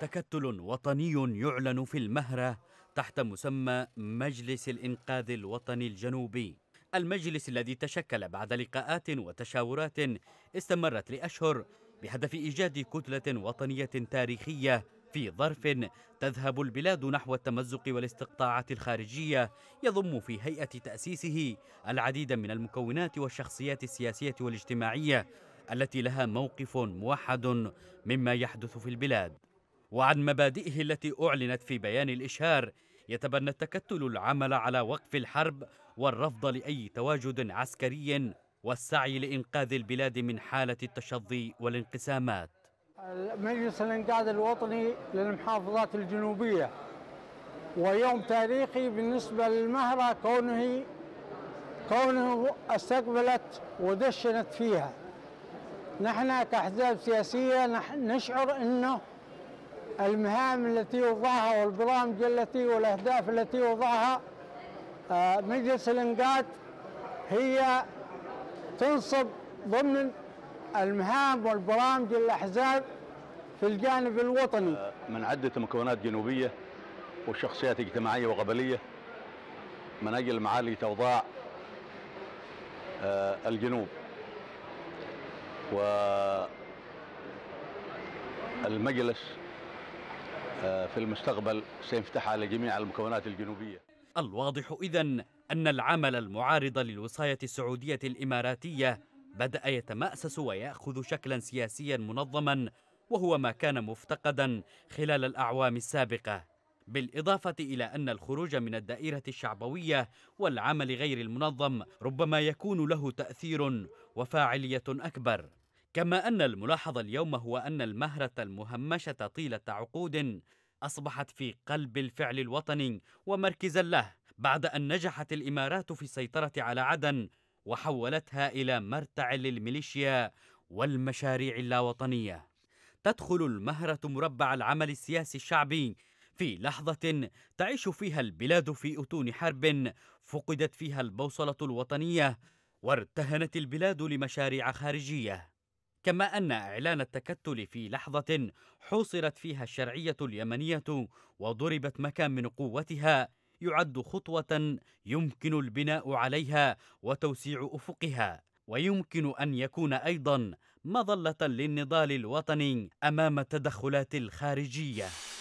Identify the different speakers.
Speaker 1: تكتل وطني يعلن في المهرة تحت مسمى مجلس الإنقاذ الوطني الجنوبي المجلس الذي تشكل بعد لقاءات وتشاورات استمرت لأشهر بهدف إيجاد كتلة وطنية تاريخية في ظرف تذهب البلاد نحو التمزق والاستقطاعات الخارجية يضم في هيئة تأسيسه العديد من المكونات والشخصيات السياسية والاجتماعية التي لها موقف موحد مما يحدث في البلاد وعن مبادئه التي أعلنت في بيان الإشهار يتبنى التكتل العمل على وقف الحرب والرفض لأي تواجد عسكري والسعي لإنقاذ البلاد من حالة التشظي والانقسامات
Speaker 2: مجلس الإنقاذ الوطني للمحافظات الجنوبية ويوم تاريخي بالنسبة للمهرة كونه كونه استقبلت ودشنت فيها نحن كأحزاب سياسية نشعر أنه المهام التي وضعها والبرامج التي والأهداف التي وضعها آه، مجلس الإنقاذ هي تنصب ضمن المهام والبرامج الأحزاب في الجانب
Speaker 3: الوطني آه، من عدة مكونات جنوبية وشخصيات اجتماعية وقبلية من أجل معالي توضاع آه، الجنوب و المجلس آه، في المستقبل سينفتح على جميع المكونات الجنوبية
Speaker 1: الواضح إذا أن العمل المعارض للوصاية السعودية الإماراتية بدأ يتمأسس ويأخذ شكلا سياسيا منظما وهو ما كان مفتقدا خلال الأعوام السابقة بالإضافة إلى أن الخروج من الدائرة الشعبوية والعمل غير المنظم ربما يكون له تأثير وفاعلية أكبر كما أن الملاحظ اليوم هو أن المهرة المهمشة طيلة عقود أصبحت في قلب الفعل الوطني ومركزا له بعد أن نجحت الإمارات في السيطرة على عدن وحولتها إلى مرتع للميليشيا والمشاريع اللاوطنية تدخل المهرة مربع العمل السياسي الشعبي في لحظة تعيش فيها البلاد في أتون حرب فقدت فيها البوصلة الوطنية وارتهنت البلاد لمشاريع خارجيه كما أن إعلان التكتل في لحظة حوصرت فيها الشرعية اليمنية وضربت مكان من قوتها يعد خطوة يمكن البناء عليها وتوسيع أفقها ويمكن أن يكون أيضا مظلة للنضال الوطني أمام التدخلات الخارجية